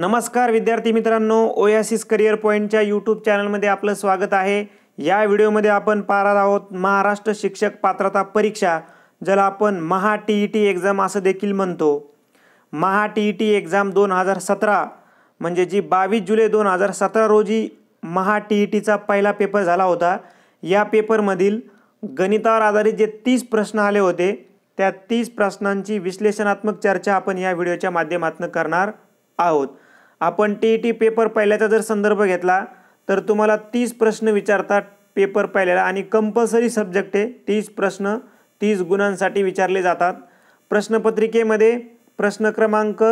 नमस्कार विद्यार्थी मित्रांनो ओयासिस करिअर पॉईंटच्या यूट्यूब चॅनलमध्ये आपलं स्वागत आहे या व्हिडिओमध्ये आपण पाहणार आहोत महाराष्ट्र शिक्षक पात्रता परीक्षा ज्याला आपण Maha T E T exam असं देखील म्हणतो Maha T E T exam दोन हजार सतरा म्हणजे जी बावीस जुलै दोन हजार सतरा रोजी महा टी ई e टीचा पहिला पेपर झाला होता या पेपरमधील गणितावर आधारित जे तीस प्रश्न आले होते त्या तीस प्रश्नांची विश्लेषणात्मक चर्चा आपण या व्हिडिओच्या माध्यमातून करणार आहोत आपण T E e T paper पहिल्याचा जर संदर्भ घेतला तर तुम्हाला तीस प्रश्न विचारतात पेपर पहिल्याला आणि कंपल्सरी सब्जेक्ट आहे तीस प्रश्न तीस गुणांसाठी विचारले जातात प्रश्नपत्रिकेमध्ये प्रश्न क्रमांक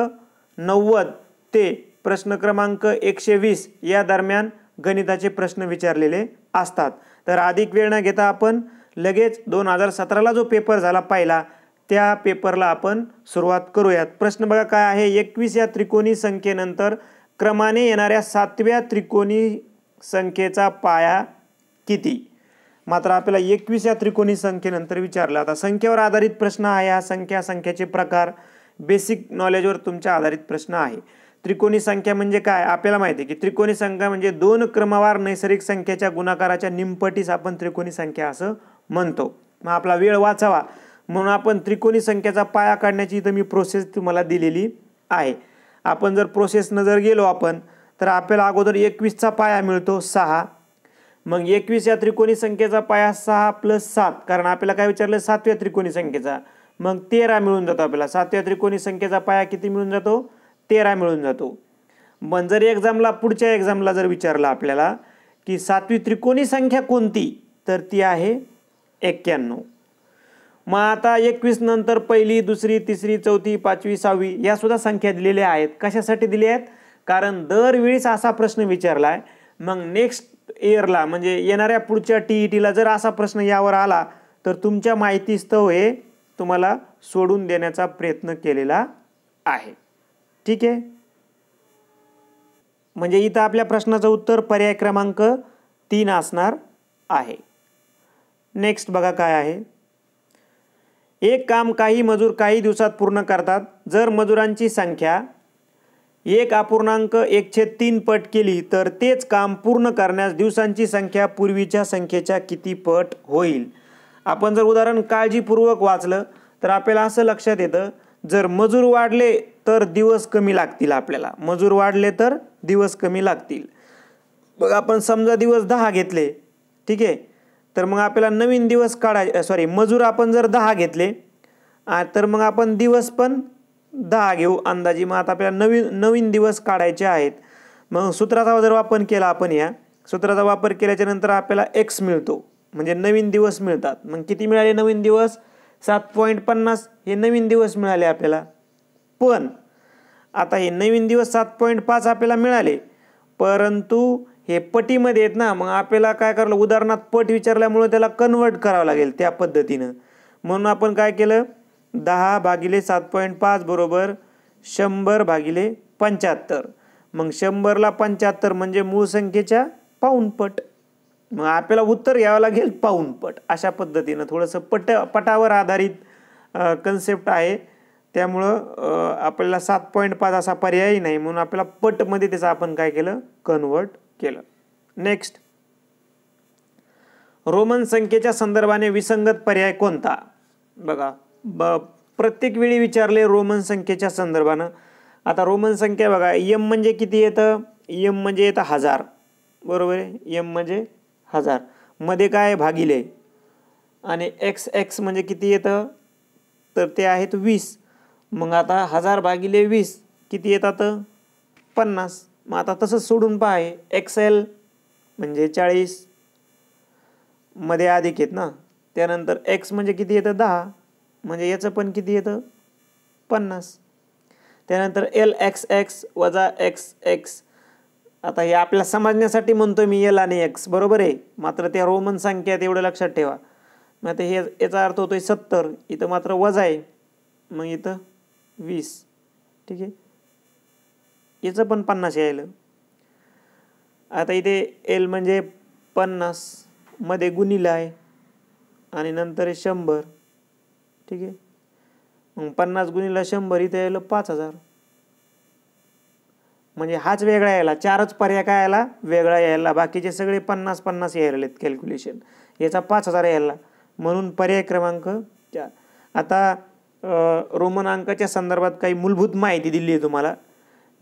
नव्वद ते प्रश्न क्रमांक एकशे वीस या दरम्यान गणिताचे प्रश्न विचारलेले असतात तर अधिक वेळ न घेता आपण लगेच दोन हजार सतराला जो पेपर झाला पाहिला त्या पेपरला आपण सुरुवात करूयात प्रश्न बघा काय आहे एकवीस या त्रिकोणी संख्येनंतर क्रमाने येणाऱ्या सातव्या त्रिकोणी संख्येचा पाया किती मात्र आपल्याला एकवीस या त्रिकोणी संख्येनंतर विचारलं आता संख्येवर आधारित प्रश्न आहे हा संख्या संख्येचे प्रकार बेसिक नॉलेजवर तुमच्या आधारित प्रश्न आहे त्रिकोणी संख्या म्हणजे काय आपल्याला माहिती आहे की त्रिकोणी संख्या म्हणजे दोन क्रमवार नैसर्गिक संख्येच्या गुणाकाराच्या निमपटीस आपण त्रिकोणी संख्या असं म्हणतो मग आपला वेळ वाचावा म्हणून आपण त्रिकोणी संख्येचा पाया काढण्याची इथं मी प्रोसेस तुम्हाला दिलेली आहे आपण जर प्रोसेसनं जर गेलो आपण तर आपल्याला अगोदर एकवीसचा पाया मिळतो सहा मग एकवीस या त्रिकोणी संख्येचा पाया सहा प्लस सात कारण आपल्याला काय विचारलं सातव्या त्रिकोणी संख्येचा मग तेरा मिळून जातो आपल्याला सातव्या त्रिकोणी संख्येचा पाया किती मिळून जातो तेरा मिळून जातो मग जर एक्झामला पुढच्या एक्झामला जर विचारला आपल्याला की सातवी त्रिकोणी संख्या कोणती तर ती आहे एक्क्याण्णव मग आता एकवीस नंतर पहिली दुसरी तिसरी चौथी पाचवी सहावी यासुद्धा संख्या दिलेल्या आहेत कशासाठी दिल्या आहेत कारण दरवेळीच असा प्रश्न विचारला आहे मग नेक्स्ट इयरला म्हणजे येणाऱ्या पुढच्या टी ई e टीला जर असा प्रश्न यावर आला तर तुमच्या माहितीस्तव हे तुम्हाला सोडून देण्याचा प्रयत्न केलेला आहे ठीक आहे म्हणजे इथं आपल्या प्रश्नाचं उत्तर पर्याय क्रमांक तीन असणार आहे नेक्स्ट बघा काय आहे एक काम काही मजूर काही दिवसात पूर्ण करतात जर मजुरांची संख्या एक अपूर्णांक एकशे तीन पट केली तर तेच काम पूर्ण करण्यास दिवसांची संख्या पूर्वीच्या संख्येच्या किती पट होईल आपण जर उदाहरण काळजीपूर्वक वाचलं तर आपल्याला असं लक्षात येतं जर मजूर वाढले तर दिवस कमी लागतील आपल्याला मजूर वाढले तर दिवस कमी लागतील बघ आपण समजा दिवस दहा घेतले ठीक आहे तर मग आपल्याला नवीन दिवस काढाय सॉरी मजूर आपण जर दहा घेतले तर मग आपण दिवस पण दहा घेऊ अंदाजे मग आता आपल्याला नवीन नवीन दिवस काढायचे आहेत मग सूत्राचा जर वापर केला आपण या सूत्राचा वापर केल्याच्यानंतर आपल्याला एक्स मिळतो म्हणजे नवीन दिवस मिळतात मग किती मिळाले नवीन दिवस सात पॉईंट पन्नास हे नवीन दिवस मिळाले आपल्याला पण आता हे नवीन दिवस सात पॉईंट पाच आपल्याला मिळाले परंतु हे पटीमध्ये आहेत ना मग आपल्याला काय करलं उदाहरणात पट विचारल्यामुळं त्याला कन्वर्ट करावं लागेल त्या पद्धतीनं म्हणून आपण काय केलं दहा भागिले सात पॉईंट पाच बरोबर शंभर भागिले पंच्याहत्तर मग शंभरला पंच्याहत्तर म्हणजे मूळ संख्येच्या पाऊनपट मग आपल्याला उत्तर घ्यावं लागेल पाऊनपट अशा पद्धतीनं थोडंसं पट पटावर आधारित कन्सेप्ट आहे त्यामुळं आपल्याला सात पॉईंट पाच असा पर्यायही नाही म्हणून आपल्याला पटमध्ये त्याचं आपण काय केलं कन्वर्ट केलं नेक्स्ट रोमन संख्येच्या संदर्भाने विसंगत पर्याय कोणता बघा ब प्रत्येक वेळी विचारले रोमन संख्येच्या संदर्भानं आता रोमन संख्या बघा यम म्हणजे किती येतं यम म्हणजे येतं हजार बरोबर आहे यम म्हणजे हजार मध्ये काय भागिले आणि एक्स एक्स म्हणजे किती येतं तर ते आहेत वीस मग आता हजार भागिले वीस किती येतात पन्नास मग आता तसंच सोडून पहा एल म्हणजे चाळीस मध्ये अधिक आहेत ना त्यानंतर एक्स म्हणजे किती येतं दहा म्हणजे याचं पण किती येतं पन्नास त्यानंतर एल एक्स एक्स वजा एक्स एक्स आता हे आपल्या समजण्यासाठी म्हणतो मी एल आणि एक्स बरोबर आहे मात्र त्या रोमन संख्या एवढं लक्षात ठेवा मग आता हे याचा अर्थ होतो आहे सत्तर इथं मात्र वजा आहे मग इथं वीस ठीक आहे याचं पण पन्नास यायलं आता इथे एल म्हणजे मध्ये गुणिलं आहे आणि नंतर शंभर ठीक आहे मग पन्नास गुणीला शंभर इथे यायला पाच हजार म्हणजे हाच वेगळा यायला चारच पर्याय काय यायला वेगळा यायला बाकीचे सगळे पन्नास पन्नास यायला आहेत कॅल्क्युलेशन याचा पाच हजार यायला म्हणून पर्याय क्रमांक चार आता रोमन अंकाच्या संदर्भात काही मूलभूत माहिती दिली आहे तुम्हाला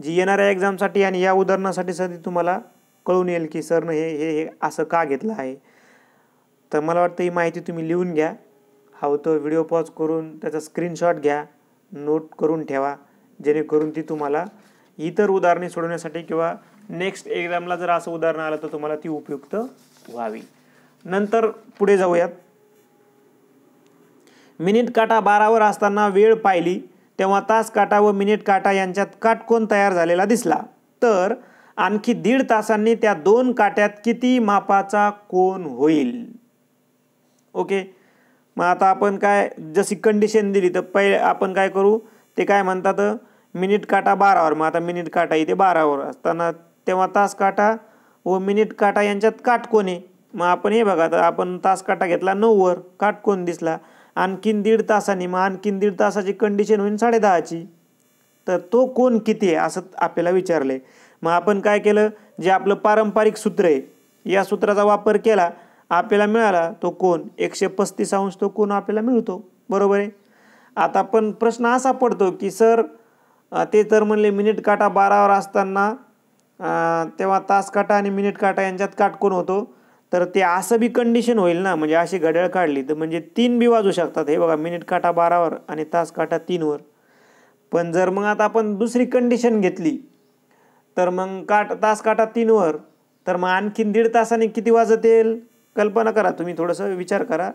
जी येणाऱ्या एक्झामसाठी आणि या उदाहरणासाठी सध्या तुम्हाला कळून येईल की सरनं हे हे हे असं का घेतलं आहे तर मला वाटतं ही माहिती तुम्ही लिहून घ्या हवं तो व्हिडिओ पॉज करून त्याचा स्क्रीनशॉट घ्या नोट करून ठेवा जेणेकरून ती तुम्हाला इतर उदाहरणे सोडवण्यासाठी किंवा नेक्स्ट एक्झामला जर असं उदाहरण आलं तर तुम्हाला ती उपयुक्त व्हावी नंतर पुढे जाऊयात मिनिट काटा बारावर असताना वेळ पाहिली तेव्हा तास काटा व मिनिट काटा यांच्यात काटकोन तयार झालेला दिसला तर आणखी दीड तासांनी त्या दोन काट्यात किती मापाचा कोण होईल ओके मग आता आपण काय जशी कंडिशन दिली तर पहिले आपण काय करू ते काय म्हणतात मिनिट काटा बारावर मग आता मिनिट काटा इथे बारावर असताना तेव्हा तास काटा व मिनिट काटा यांच्यात काटकोन आहे मग आपण हे बघा तर आपण तास काटा घेतला नऊवर काटकोन दिसला आणखीन दीड तासाने मग आणखीन दीड तासाची कंडिशन होईल दहाची तर तो कोण किती आहे असं आपल्याला विचारलं आहे मग आपण काय केलं जे आपलं पारंपरिक सूत्र आहे या सूत्राचा वापर केला आपल्याला मिळाला तो कोण एकशे पस्तीस अंश तो कोण आपल्याला मिळतो बरोबर आहे आता पण प्रश्न असा पडतो की सर ते तर म्हणले मिनिट काटा बारावर असताना तेव्हा तास काटा आणि मिनिट काटा यांच्यात काटकोण होतो तर ते असं बी कंडिशन होईल ना म्हणजे अशी घड्याळ काढली तर म्हणजे तीन बी वाजू शकतात हे बघा मिनिट काटा बारावर आणि तास काटा तीनवर पण जर मग आता आपण दुसरी कंडिशन घेतली तर मग काट तास काटा तीनवर तर मग आणखीन दीड तासाने किती वाजत येईल कल्पना करा तुम्ही थोडंसं विचार करा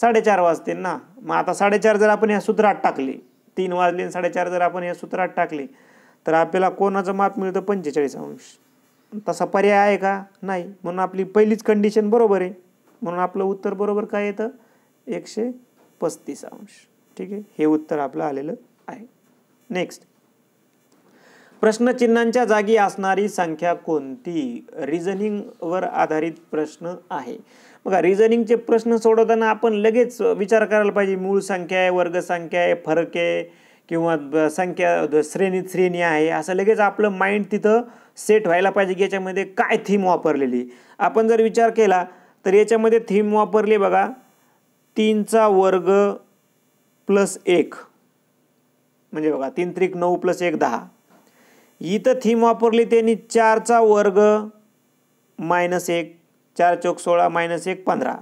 साडेचार वाजतील ना मग आता साडेचार जर आपण या सूत्रात टाकले तीन वाजले आणि साडेचार जर आपण या सूत्रात टाकले तर आपल्याला कोणाचं माप मिळतं पंचेचाळीस अंश तसा पर्याय आहे का नाही म्हणून आपली पहिलीच कंडिशन बरोबर आहे म्हणून आपलं उत्तर बरोबर काय येतं एकशे पस्तीस अंश ठीक आहे हे उत्तर आपलं आलेलं आहे नेक्स्ट प्रश्नचिन्हांच्या जागी असणारी संख्या कोणती वर आधारित प्रश्न आहे बघा रिझनिंगचे प्रश्न सोडवताना आपण लगेच विचार करायला पाहिजे मूळ संख्या आहे वर्गसंख्या आहे फरक आहे किंवा संख्या श्रेणीत श्रेणी आहे असं लगेच आपलं माइंड तिथं सेट व्हायला पाहिजे की याच्यामध्ये काय थीम वापरलेली आपण जर विचार केला तर याच्यामध्ये थीम वापरली बघा तीनचा वर्ग प्लस एक म्हणजे बघा तीन त्रिक नऊ प्लस एक दहा इथं थीम वापरली त्यांनी चारचा वर्ग मायनस एक चार चौक सोळा मायनस एक पंधरा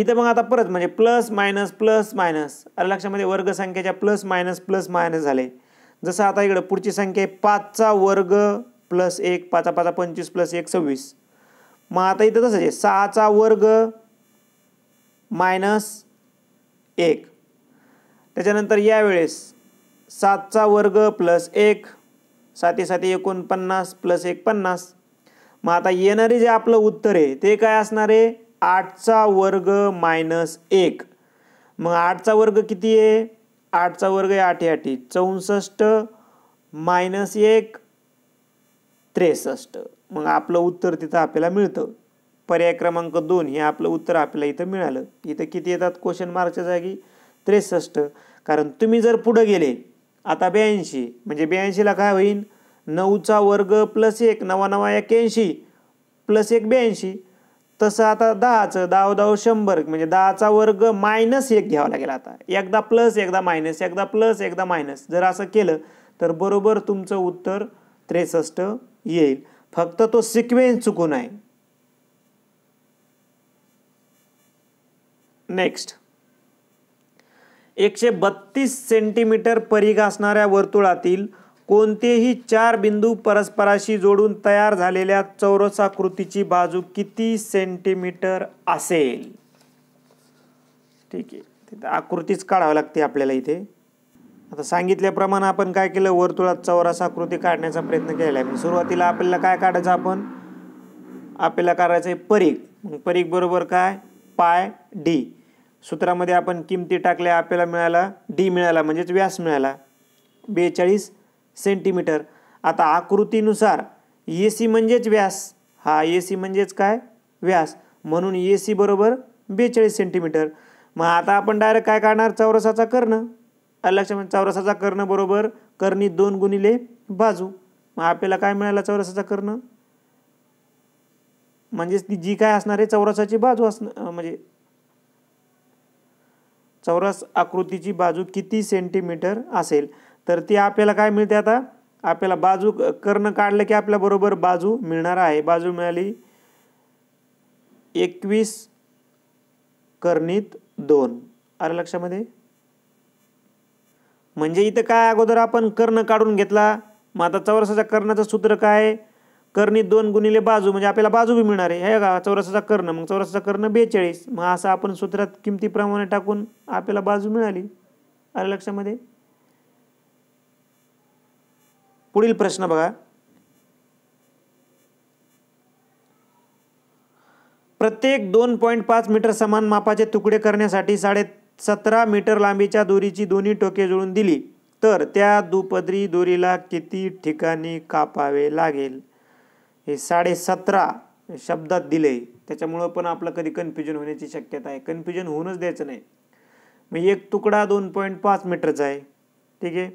इथं मग आता परत म्हणजे प्लस मायनस प्लस मायनस अरे लक्षामध्ये संख्येच्या प्लस मायनस प्लस मायनस झाले जसं आता इकडं पुढची संख्या आहे पाचचा वर्ग प्लस एक पाचा पाचा पंचवीस प्लस एक सव्वीस मग आता इथं तसंच आहे सहाचा वर्ग मायनस एक त्याच्यानंतर यावेळेस सातचा वर्ग प्लस एक साती साती एकोणपन्नास प्लस एक पन्नास मग आता येणारे जे आपलं उत्तर आहे ते काय असणार आहे आठचा वर्ग मायनस एक मग आठचा वर्ग किती आहे आठचा वर्ग आहे आठे आठी चौसष्ट मायनस एक त्रेसष्ट मग आपलं उत्तर तिथं आपल्याला मिळतं पर्याय क्रमांक दोन हे आपलं उत्तर आपल्याला इथं मिळालं इथं किती येतात क्वेश्चन मार्कच्या जागी त्रेसष्ट कारण तुम्ही जर पुढं गेले आता ब्याऐंशी म्हणजे ब्याऐंशीला काय होईल नऊचा वर्ग प्लस एक नवा नवा एक्क्याऐंशी प्लस एक ब्याऐंशी तसं आता दहाचं दहा दहा शंभर म्हणजे दहाचा वर्ग मायनस एक घ्यावा लागेल आता एकदा प्लस एकदा मायनस एकदा प्लस एकदा मायनस जर असं केलं तर बरोबर तुमचं उत्तर त्रेसष्ट येईल फक्त तो सिक्वेन्स चुकून आहे नेक्स्ट एकशे बत्तीस सेंटीमीटर परीघ असणाऱ्या वर्तुळातील कोणतेही चार बिंदू परस्पराशी जोडून तयार झालेल्या चौरसाकृतीची बाजू किती सेंटीमीटर असेल ठीक आहे तिथं आकृतीच काढावी लागते आपल्याला इथे आता सांगितल्याप्रमाणे आपण काय केलं वर्तुळात चौरसाकृती काढण्याचा प्रयत्न केला आहे सुरुवातीला आपल्याला काय काढायचं आपण आपल्याला काढायचं आहे परीख मग परीख बरोबर काय पाय डी सूत्रामध्ये आपण किमती टाकल्या आपल्याला मिळाला डी मिळाला म्हणजेच व्यास मिळाला बेचाळीस सेंटीमीटर आता आकृतीनुसार ए सी म्हणजेच व्यास हा ए सी म्हणजेच काय व्यास म्हणून ए सी बरोबर बेचाळीस सेंटीमीटर मग आता आपण डायरेक्ट काय काढणार चौरसाचा कर्ण लक्षात म्हणजे चौरसाचा कर्ण बरोबर कर्णी दोन गुणिले बाजू मग आपल्याला काय मिळालं चौरसाचा कर्ण म्हणजेच ती जी काय असणार आहे चौरसाची बाजू असण म्हणजे चौरस आकृतीची बाजू किती सेंटीमीटर असेल तर ती आपल्याला काय मिळते आता आपल्याला बाजू कर्ण काढलं की आपल्या बरोबर बाजू मिळणार आहे बाजू मिळाली एकवीस कर्णीत दोन अरे लक्षामध्ये म्हणजे इथं काय अगोदर आपण कर्ण काढून घेतला मग आता चौरसाच्या कर्णाचं सूत्र काय कर्णित दोन गुणिले बाजू म्हणजे आपल्याला बाजू बी मिळणार आहे हे का चौरसाचा कर्ण मग चौरसाचा कर्ण बेचाळीस मग असं आपण सूत्रात किमतीप्रमाणे टाकून आपल्याला बाजू मिळाली अरे लक्षामध्ये पुढील प्रश्न बघा प्रत्येक दोन पॉईंट पाच मीटर समान मापाचे तुकडे करण्यासाठी साडे सतरा मीटर लांबीच्या दोरीची दोन्ही टोके जुळून दिली तर त्या दुपदरी दोरीला किती ठिकाणी कापावे लागेल हे साडे सतरा शब्दात दिले त्याच्यामुळं पण आपलं कधी कन्फ्युजन होण्याची शक्यता आहे कन्फ्युजन होऊनच द्यायचं नाही मग एक तुकडा दोन पॉईंट पाच मीटरचा आहे ठीक आहे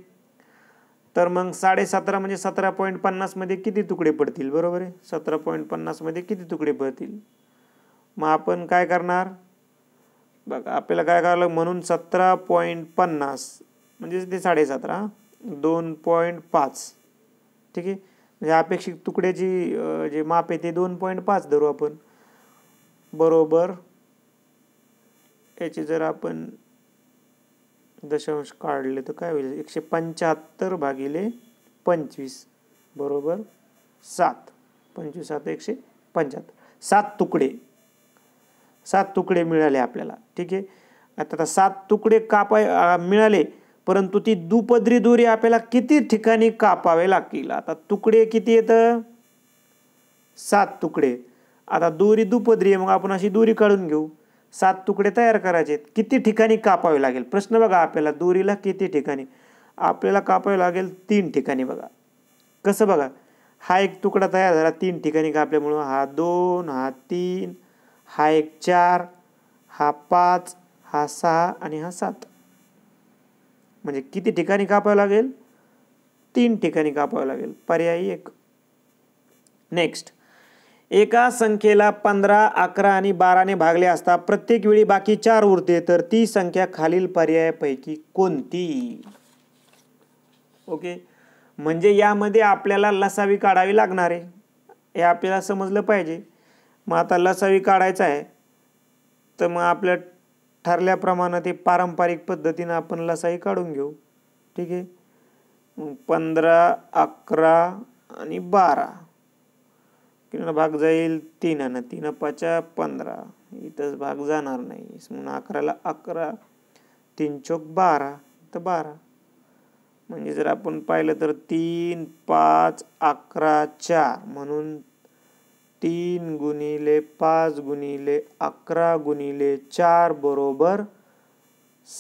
तर मग साडेसतरा म्हणजे सतरा पॉईंट पन्नासमध्ये किती तुकडे पडतील बरोबर आहे सतरा पॉईंट पन्नासमध्ये किती तुकडे पडतील मग आपण काय करणार बघा आपल्याला काय करावं म्हणून सतरा पॉईंट पन्नास म्हणजेच ते साडेसतरा दोन पॉईंट पाच ठीक आहे म्हणजे अपेक्षित तुकड्याची जे माप आहे ते दोन पॉईंट पाच धरू आपण बरोबर याची जर आपण दशांश काढले तर काय होईल एकशे पंच्याहत्तर भागिले पंचवीस बरोबर सात पंचवीस सात एकशे पंच्याहत्तर सात तुकडे सात तुकडे मिळाले आपल्याला ठीक आहे आता सात तुकडे कापाय मिळाले परंतु ती दुपदरी दोरी आपल्याला किती ठिकाणी कापावे लागतील आता तुकडे किती येतं सात तुकडे आता दोरी दुपदरी आहे मग आपण अशी दोरी काढून घेऊ सात तुकडे तयार करायचे किती ठिकाणी कापावे लागेल प्रश्न बघा आपल्याला दोरीला किती ठिकाणी आपल्याला कापावे लागेल तीन ठिकाणी बघा कसं बघा हा एक तुकडा तयार झाला तीन ठिकाणी कापल्यामुळं हा दोन हा तीन हा एक चार हा पाच हा सहा आणि हा सात म्हणजे किती ठिकाणी कापावं लागेल तीन ठिकाणी कापावं लागेल पर्यायी एक नेक्स्ट एका संख्येला पंधरा अकरा आणि बाराने भागले असता प्रत्येक वेळी बाकी चार उरते तर ती संख्या खालील पर्यायापैकी कोणती ओके म्हणजे यामध्ये आपल्याला लसावी काढावी लागणार आहे हे आपल्याला समजलं पाहिजे मग आता लसावी काढायचं आहे तर मग आपल्या ठरल्याप्रमाणे ते पारंपरिक पद्धतीनं आपण लसावी काढून घेऊ ठीक आहे पंधरा अकरा आणि बारा तीन भाग जाईल आणि तीन पाचा पंधरा इथंच भाग जाणार नाही म्हणून अकराला अकरा तीन चौक बारा तर बारा म्हणजे जर आपण पाहिलं तर तीन पाच अकरा चार म्हणून तीन गुणिले पाच गुणिले अकरा गुणिले चार बरोबर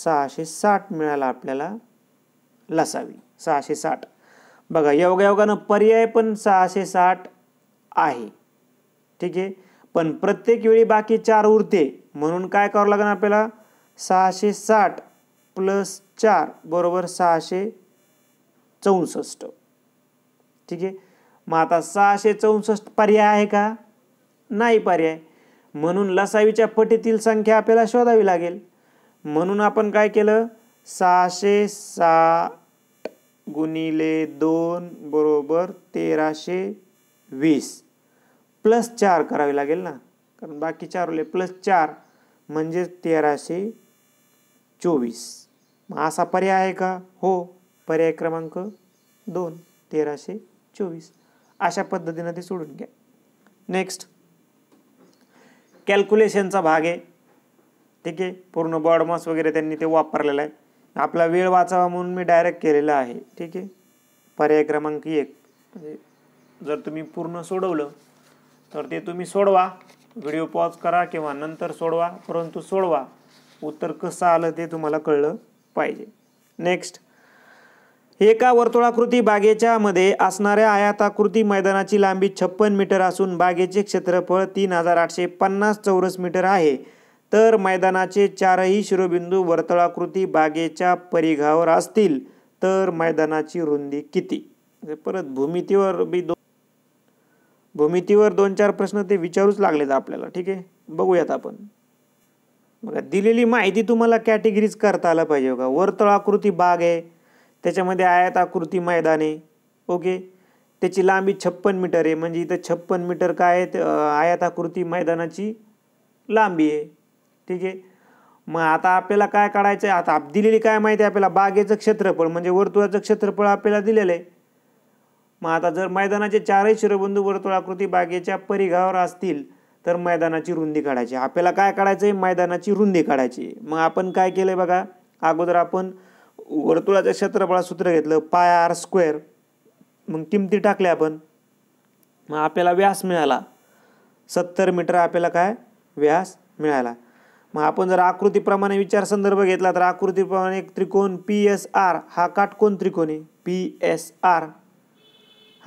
सहाशे साठ मिळाला आपल्याला लसावी सहाशे साठ बघा योगायोगानं पर्याय पण सहाशे साठ आहे ठीक आहे पण प्रत्येक वेळी बाकी चार उरते म्हणून काय करावं लागेल आपल्याला सहाशे साठ प्लस चार बरोबर सहाशे चौसष्ट ठीक आहे मग आता सहाशे चौसष्ट पर्याय आहे का नाही पर्याय म्हणून लसावीच्या पटीतील संख्या आपल्याला शोधावी लागेल म्हणून आपण काय केलं सहाशे साठ गुणिले दोन बरोबर तेराशे वीस प्लस चार करावे लागेल ना कारण बाकी चार उरले प्लस चार म्हणजे तेराशे चोवीस मग असा पर्याय आहे का हो पर्याय क्रमांक दोन तेराशे चोवीस अशा पद्धतीनं ते सोडून घ्या नेक्स्ट कॅल्क्युलेशनचा भाग आहे ठीक आहे पूर्ण बॉडमॉस वगैरे त्यांनी ते वापरलेलं आहे आपला वेळ वाचावा म्हणून मी डायरेक्ट केलेला आहे ठीक आहे पर्याय क्रमांक एक म्हणजे जर तुम्ही पूर्ण सोडवलं तर ते तुम्ही सोडवा व्हिडिओ पॉज करा किंवा नंतर सोडवा परंतु सोडवा उत्तर कसं आलं ते तुम्हाला कळलं पाहिजे नेक्स्ट एका वर्तुळाकृती बागेच्या मध्ये असणाऱ्या आयाताकृती मैदानाची लांबी छप्पन मीटर असून बागेचे क्षेत्रफळ तीन हजार आठशे पन्नास चौरस मीटर आहे तर मैदानाचे चारही शिरोबिंदू वर्तुळाकृती बागेच्या परिघावर असतील तर मैदानाची रुंदी किती म्हणजे परत भूमितीवर बी भूमितीवर दोन चार प्रश्न ते विचारूच लागलेत आपल्याला ठीक आहे बघूयात आपण बघा दिलेली माहिती तुम्हाला कॅटेगरीज करता आला पाहिजे बघा वर्तुळाकृती बाग आहे त्याच्यामध्ये आयताकृती मैदान आहे ओके त्याची लांबी छप्पन मीटर आहे म्हणजे इथं छप्पन मीटर काय आहे आकृती मैदानाची लांबी आहे ठीक आहे मग आता आपल्याला काय काढायचं आहे आता दिलेली काय माहिती आहे आपल्याला बागेचं क्षेत्रफळ म्हणजे वर्तुळाचं क्षेत्रफळ आपल्याला दिलेलं आहे मग आता जर मैदानाचे चारही शिरोबिंदू वर्तुळाकृती बागेच्या परिघावर असतील तर मैदानाची रुंदी काढायची आपल्याला काय काढायचं आहे मैदानाची रुंदी काढायची मग आपण काय केलं आहे बघा अगोदर आपण वर्तुळाचं क्षेत्रफळा सूत्र घेतलं पाय आर स्क्वेअर मग किमती टाकल्या आपण मग आपल्याला व्यास मिळाला सत्तर मीटर आपल्याला काय व्यास मिळाला मग आपण जर आकृतीप्रमाणे विचार संदर्भ घेतला तर आकृतीप्रमाणे एक त्रिकोण पी एस आर हा काटकोण त्रिकोण आहे पी एस आर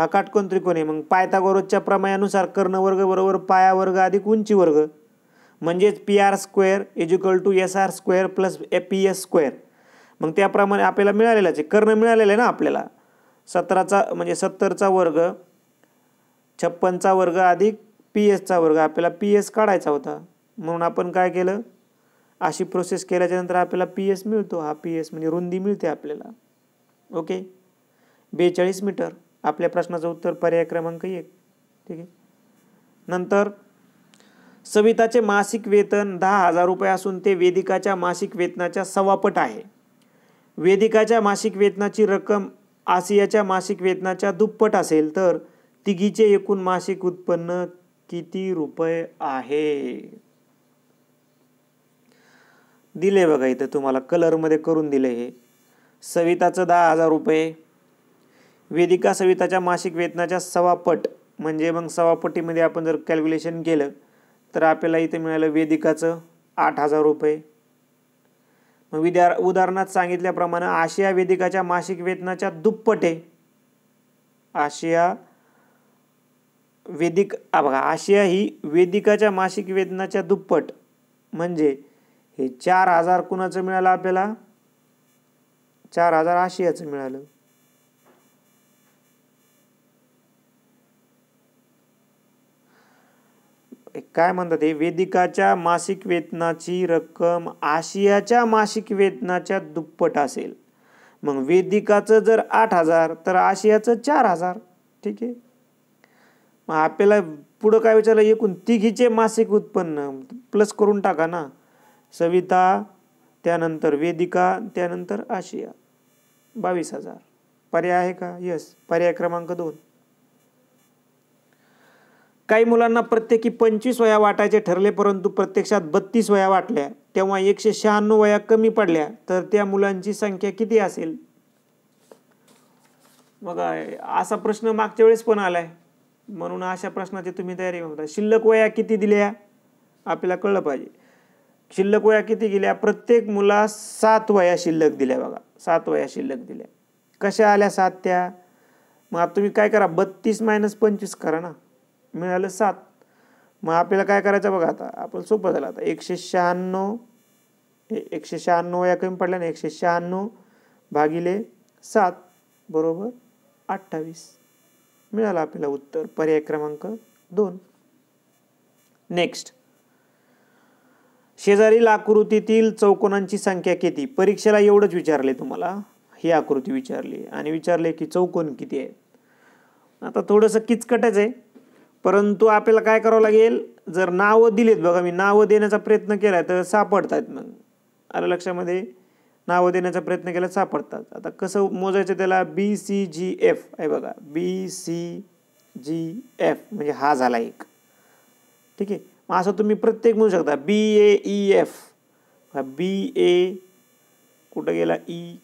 हा काटकोन त्रिकोण आहे मग पायथागोरसच्या प्रमायानुसार कर्णवर्ग बरोबर वर्ग अधिक उंची वर्ग म्हणजेच P R square equal to S R square plus A P S square मग त्याप्रमाणे आपल्याला मिळालेलं आहे कर्ण मिळालेला आहे ना आपल्याला सतराचा म्हणजे सत्तरचा वर्ग छप्पनचा वर्ग अधिक पी एसचा वर्ग आपल्याला पी एस काढायचा होता म्हणून आपण काय केलं अशी प्रोसेस केल्याच्यानंतर आपल्याला पी एस मिळतो हा पी एस म्हणजे रुंदी मिळते आपल्याला ओके बेचाळीस मीटर आपल्या प्रश्नाचं उत्तर पर्याय क्रमांक एक ठीक आहे नंतर सविताचे मासिक वेतन दहा हजार रुपये असून ते वेदिकाच्या मासिक वेतनाच्या सवापट आहे वेदिकाच्या मासिक वेतनाची रक्कम आसियाच्या मासिक वेतनाच्या दुप्पट असेल तर तिघीचे एकूण मासिक उत्पन्न किती रुपये आहे दिले बघा इथं तुम्हाला कलरमध्ये करून दिले हे सविताचं दहा हजार रुपये वेदिका सविताच्या मासिक वेतनाच्या सवापट म्हणजे मग सवापटीमध्ये आपण जर कॅल्क्युलेशन केलं तर आपल्याला इथे मिळालं वेदिकाचं आठ हजार रुपये मग विद्या उदाहरणात सांगितल्याप्रमाणे आशिया वेदिकाच्या मासिक वेतनाच्या दुप्पटे आशिया वेदिक बघा आशिया ही वेदिकाच्या मासिक वेतनाच्या दुप्पट म्हणजे हे चार हजार कुणाचं मिळालं आपल्याला चार हजार आशियाचं मिळालं काय म्हणतात हे वेदिकाच्या मासिक वेतनाची रक्कम आशियाच्या मासिक वेतनाच्या दुप्पट असेल मग वेदिकाचं जर आठ हजार तर आशियाचं चार हजार ठीक आहे मग आपल्याला पुढं काय विचारलं एकूण तिघीचे मासिक उत्पन्न प्लस करून टाका ना सविता त्यानंतर वेदिका त्यानंतर आशिया बावीस हजार पर्याय आहे का यस पर्याय क्रमांक दोन काही मुलांना प्रत्येकी पंचवीस वया वाटायचे ठरले परंतु प्रत्यक्षात बत्तीस वया वाटल्या तेव्हा एकशे शहाण्णव वया कमी पडल्या तर त्या मुलांची संख्या किती असेल मग असा प्रश्न मागच्या वेळेस पण आलाय म्हणून अशा प्रश्नाची तुम्ही तयारी करता शिल्लक वया किती दिल्या आपल्याला कळलं पाहिजे शिल्लक वया किती गेल्या प्रत्येक मुलास सात वया शिल्लक दिल्या बघा सात वया शिल्लक दिल्या कशा आल्या सात त्या मग तुम्ही काय करा बत्तीस मायनस पंचवीस करा ना मिळालं सात मग आपल्याला काय करायचं बघा आता आपण सोपं झालं आता एकशे शहाण्णव एकशे शहाण्णव या कमी पडल्याने एकशे शहाण्णव भागिले सात बरोबर अठ्ठावीस मिळालं आपल्याला उत्तर पर्याय क्रमांक दोन नेक्स्ट शेजारील आकृतीतील चौकोनांची संख्या किती परीक्षेला एवढंच विचारले तुम्हाला ही आकृती विचारली आणि विचारले की चौकोन किती आहेत आता थोडंसं किचकटच आहे परंतु आपल्याला काय करावं लागेल जर नावं दिलीत बघा मी नावं देण्याचा प्रयत्न केला तर सापडतात मग आलं लक्षामध्ये नावं देण्याचा प्रयत्न केला सापडतात आता कसं मोजायचं त्याला बी सी जी एफ आहे बघा बी सी जी एफ म्हणजे हा झाला एक ठीक आहे मग असं तुम्ही प्रत्येक म्हणू शकता बी ए ई एफ हा बी ए कुठं गेला ई e,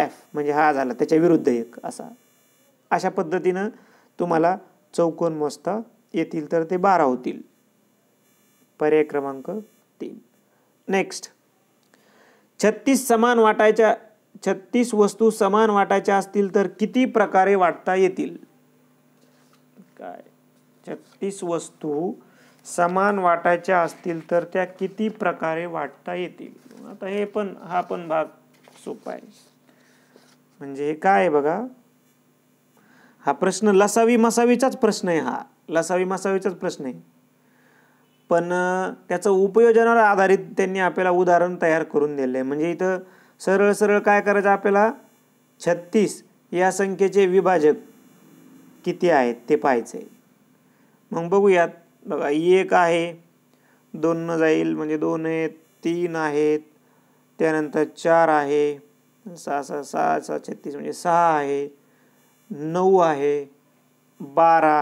एफ म्हणजे हा झाला त्याच्या विरुद्ध एक असा अशा पद्धतीनं तुम्हाला चौकोन मस्ता येतील तर ते बारा होतील पर्याय क्रमांक तीन नेक्स्ट छत्तीस समान वाटायच्या छत्तीस वस्तू समान वाटायच्या असतील तर किती प्रकारे वाटता येतील काय छत्तीस वस्तू समान वाटायच्या असतील तर त्या किती प्रकारे वाटता येतील आता हे पण हा पण भाग सोपा आहे म्हणजे हे काय बघा हा प्रश्न लसावी मसावीचाच प्रश्न आहे हा लसावी मसावीचाच प्रश्न आहे पण त्याचं उपयोजनावर आधारित त्यांनी आपल्याला उदाहरण तयार करून दिलं आहे म्हणजे इथं सरळ सरळ काय करायचं आपल्याला छत्तीस या संख्येचे विभाजक किती आहेत ते पाहायचे मग बघूयात बघा एक आहे दोन जाईल म्हणजे दोन आहेत तीन आहेत त्यानंतर चार आहे सहा सहा सहा सहा छत्तीस म्हणजे सहा आहे नऊ आहे बारा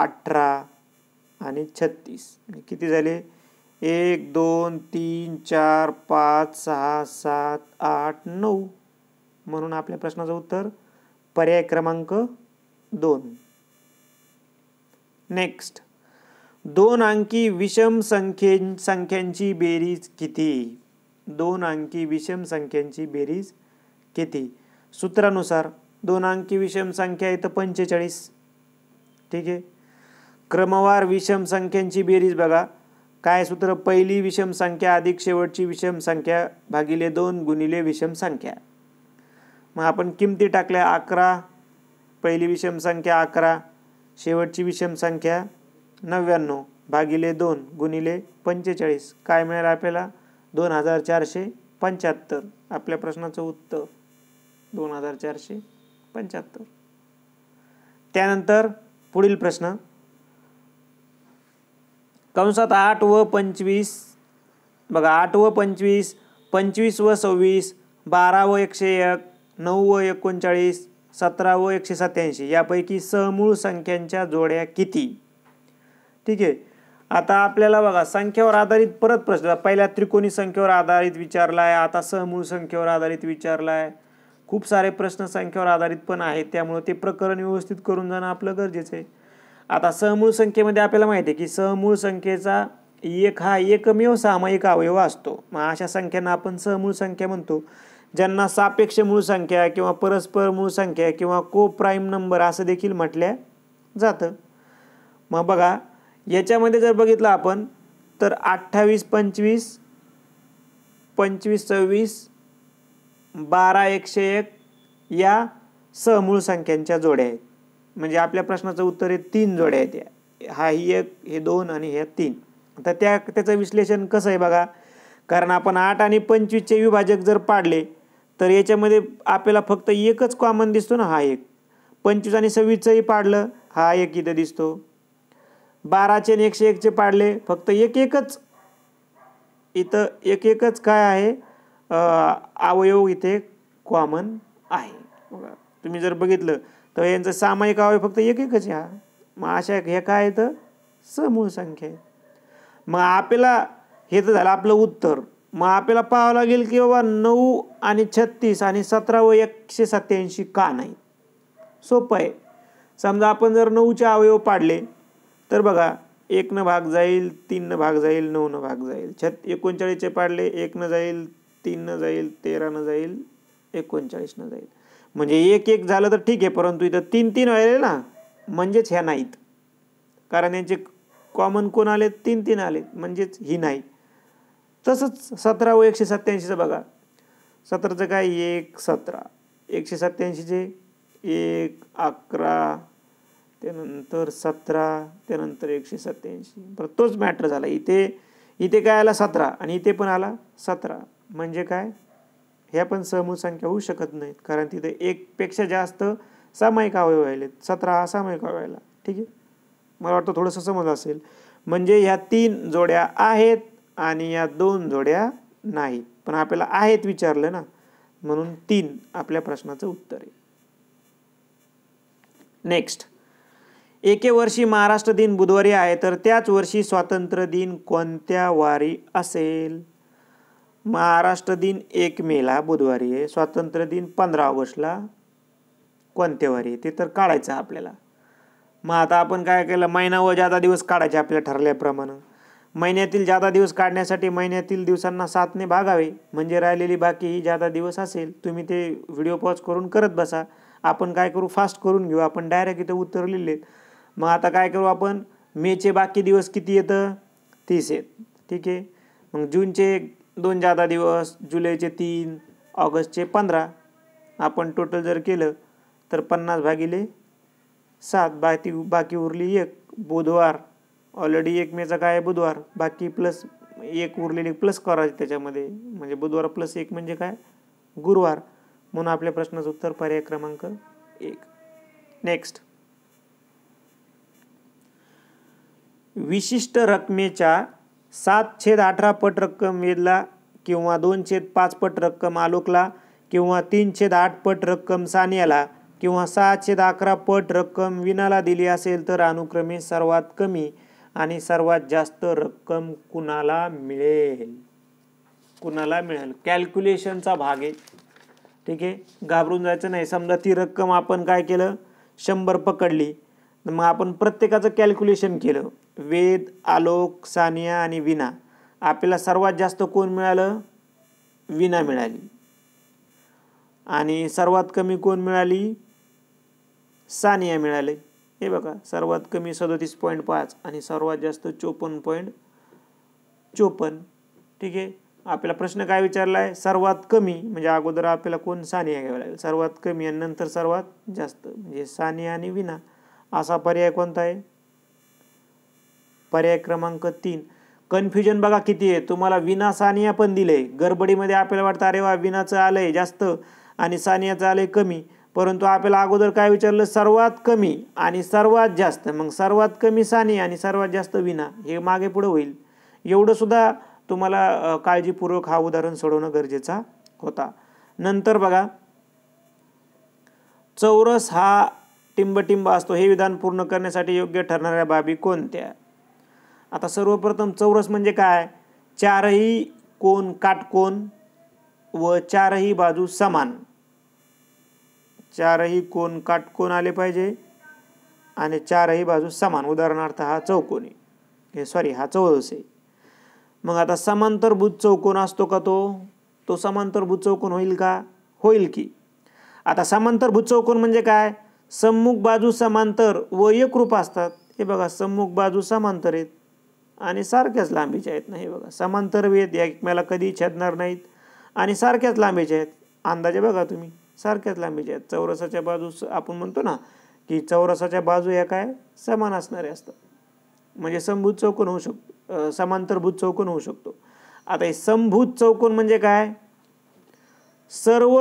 अठरा आणि छत्तीस किती झाले एक दोन तीन चार पाच सहा सात आठ नऊ म्हणून आपल्या प्रश्नाचं उत्तर पर्याय क्रमांक दोन नेक्स्ट दोन अंकी विषम संख्ये संख्यांची बेरीज किती दोन अंकी विषम संख्यांची बेरीज किती सूत्रानुसार दोन अंकी विषम संख्या इथं पंचेचाळीस ठीक आहे क्रमवार विषम संख्यांची बेरीज बघा काय सूत्र पहिली विषम संख्या अधिक शेवटची विषम संख्या भागिले दोन गुणिले विषम संख्या मग आपण किमती टाकल्या अकरा पहिली विषम संख्या अकरा शेवटची विषम संख्या नव्याण्णव भागिले दोन गुणिले पंचेचाळीस काय मिळेल आपल्याला दोन हजार चारशे पंच्याहत्तर आपल्या प्रश्नाचं उत्तर दोन हजार चारशे पंच्याहत्तर त्यानंतर पुढील प्रश्न कंसात आठ व पंचवीस बघा आठ व पंचवीस पंचवीस व सव्वीस बारा व एकशे एक नऊ व एकोणचाळीस सतरा व एकशे सत्याऐंशी यापैकी समूळ संख्यांच्या जोड्या किती ठीक आहे आता आपल्याला बघा संख्येवर आधारित परत प्रश्न पहिल्या त्रिकोणी संख्येवर आधारित विचारला आहे आता समूळ संख्येवर आधारित विचारला आहे खूप सारे प्रश्न संख्येवर आधारित पण आहेत त्यामुळं ते प्रकरण व्यवस्थित करून जाणं आपलं गरजेचं आहे आता सहमूळ संख्येमध्ये आपल्याला माहिती आहे की सहमूळ संख्येचा एक हा एकमेव सामायिक अवयव असतो मग अशा संख्यांना आपण सहमूळ संख्या म्हणतो ज्यांना सापेक्ष मूळ संख्या किंवा परस्पर मूळ संख्या किंवा को प्राईम नंबर असं देखील म्हटल्या जातं मग बघा याच्यामध्ये जर बघितलं आपण तर अठ्ठावीस पंचवीस पंचवीस सव्वीस बारा एकशे एक या सहमूळ संख्यांच्या जोड्या आहेत म्हणजे आपल्या प्रश्नाचं उत्तर हे तीन जोड्या आहेत हा ही एक हे दोन आणि ह्या तीन तर त्या त्याचं विश्लेषण कसं आहे बघा कारण आपण आठ आणि पंचवीसचे विभाजक जर पाडले तर याच्यामध्ये आपल्याला फक्त एकच कॉमन दिसतो ना हा एक पंचवीस आणि सव्वीसचंही पाडलं हा एक इथं दिसतो बाराचे आणि एकशे एकचे पाडले फक्त एक एकच इथं एक एकच काय आहे अवयव इथे कॉमन आहे बघा तुम्ही जर बघितलं तर यांचं सामायिक अवयव फक्त एक एकच आहे मग अशा हे काय तर समूळ संख्या मग आपल्याला हे तर झालं आपलं उत्तर मग आपल्याला पाहावं लागेल की बाबा नऊ आणि छत्तीस आणि सतरा व एकशे सत्याऐंशी का नाही सोपं आहे समजा आपण जर नऊचे अवयव पाडले तर बघा एकनं भाग जाईल तीननं भाग जाईल नऊनं भाग जाईल छत एकोणचाळीसचे पाडले एकनं जाईल तीननं जाईल तेरानं जाईल एकोणचाळीसनं जाईल म्हणजे एक एक झालं तर ठीक आहे परंतु इथं तीन तीन आले ना म्हणजेच ह्या नाहीत कारण यांचे कॉमन कोण आले तीन तीन आले म्हणजेच ही नाही तसंच सतरा व एकशे सत्याऐंशीचं बघा सतराचं काय एक सतरा एकशे सत्त्याऐंशीचे एक अकरा त्यानंतर सतरा त्यानंतर एकशे सत्याऐंशी बरं तोच मॅटर झाला इथे इथे काय आला सतरा आणि इथे पण आला सतरा म्हणजे काय ह्या पण समूह संख्या होऊ शकत नाहीत कारण तिथे एकपेक्षा जास्त सामायिक अवयव आहेत सतरा हा सामायिक ठीक आहे मला वाटतं थोडंसं समज असेल म्हणजे ह्या तीन जोड्या आहेत आणि या दोन जोड्या नाहीत पण आपल्याला आहेत विचारलं ना म्हणून तीन आपल्या प्रश्नाचं उत्तर आहे नेक्स्ट एके वर्षी महाराष्ट्र दिन बुधवारी आहे तर त्याच वर्षी स्वातंत्र्य दिन कोणत्या वारी असेल महाराष्ट्र दिन एक मेला बुधवारी आहे स्वातंत्र्य दिन पंधरा ऑगस्टला वारी आहे ते तर काढायचं आपल्याला मग आता आपण काय केलं महिना व जादा दिवस काढायचे आपल्या ठरल्याप्रमाणे महिन्यातील जादा दिवस काढण्यासाठी महिन्यातील दिवसांना सातने भागावे म्हणजे राहिलेली बाकी ही जादा दिवस असेल तुम्ही ते व्हिडिओ पॉज करून करत बसा आपण काय करू फास्ट करून घेऊ आपण डायरेक्ट इथं उत्तर लिहिलेत मग आता काय करू आपण मेचे बाकी दिवस किती येतं तीस आहेत ठीक आहे मग जूनचे दोन जादा दिवस जुलैचे तीन ऑगस्टचे पंधरा आपण टोटल जर केलं तर पन्नास भागिले सात बाकी बाकी उरली एक बुधवार ऑलरेडी एक मेचा काय आहे बुधवार बाकी प्लस एक उरलेली प्लस करायची त्याच्यामध्ये म्हणजे बुधवार प्लस एक म्हणजे काय गुरुवार म्हणून आपल्या प्रश्नाचं उत्तर पर्याय क्रमांक एक नेक्स्ट विशिष्ट रकमेच्या सात छेद अठरा पट रक्कम वेदला किंवा दोन छेद पाच पट रक्कम आलोकला किंवा तीन छेद आठ पट रक्कम सानियाला किंवा सहा छेद अकरा पट रक्कम विनाला दिली असेल तर अनुक्रमे सर्वात कमी आणि सर्वात जास्त रक्कम कुणाला मिळेल कुणाला मिळेल कॅल्क्युलेशनचा भाग आहे ठीक आहे घाबरून जायचं नाही समजा ती रक्कम आपण काय केलं शंभर पकडली मग आपण प्रत्येकाचं कॅल्क्युलेशन केलं वेद आलोक सानिया आणि विना आपल्याला सर्वात जास्त कोण मिळालं विना मिळाली आणि सर्वात कमी कोण मिळाली सानिया मिळाले हे बघा सर्वात कमी सदोतीस पॉईंट पाच आणि सर्वात जास्त चोपन्न पॉईंट चोपन्न ठीक आहे आपल्याला प्रश्न काय विचारला आहे सर्वात कमी म्हणजे अगोदर आपल्याला कोण सानिया घ्यावं लागेल सर्वात कमी आणि नंतर सर्वात जास्त म्हणजे सानिया आणि विना असा पर्याय कोणता आहे पर्याय क्रमांक तीन कन्फ्युजन बघा किती आहे तुम्हाला विना सानिया पण दिले गरबडीमध्ये आपल्याला वाटतं अरे वा विनाचं आलं आहे जास्त आणि सानियाचं आलं आहे कमी परंतु आपल्याला अगोदर काय विचारलं सर्वात कमी आणि सर्वात जास्त मग सर्वात कमी सानिया आणि सर्वात जास्त विना हे मागे पुढे होईल एवढं सुद्धा तुम्हाला काळजीपूर्वक हा उदाहरण सोडवणं गरजेचा होता नंतर बघा चौरस हा टिंबटिंब असतो हे विधान पूर्ण करण्यासाठी योग्य ठरणाऱ्या बाबी कोणत्या आता सर्वप्रथम चौरस म्हणजे काय चारही कोण काटकोण व चारही बाजू समान चारही कोण काटकोण आले पाहिजे आणि चारही बाजू समान उदाहरणार्थ हा चौकोन आहे हे सॉरी हा चौरस आहे मग आता समांतरभुज चौकोन असतो का तो तो समांतरभुज चौकोन होईल का होईल की आता समांतरभुज चौकोन म्हणजे काय सम्मुख बाजू समांतर व एकरूप असतात हे बघा सम्मुख बाजू समांतर आहेत आणि सारख्याच लांबीच्या आहेत नाही बघा समांतर वेद या एकमेकाला कधी छेदणार नाहीत आणि सारख्याच लांबीच्या आहेत अंदाजे बघा तुम्ही सारख्याच लांबीच्या आहेत चौरसाच्या बाजू आपण म्हणतो ना की चौरसाच्या बाजू या काय समान असणारे असतात म्हणजे समभूत चौकोन होऊ शकतो समांतरभूत चौकोन होऊ शकतो आता हे समभूत चौकोन म्हणजे काय सर्व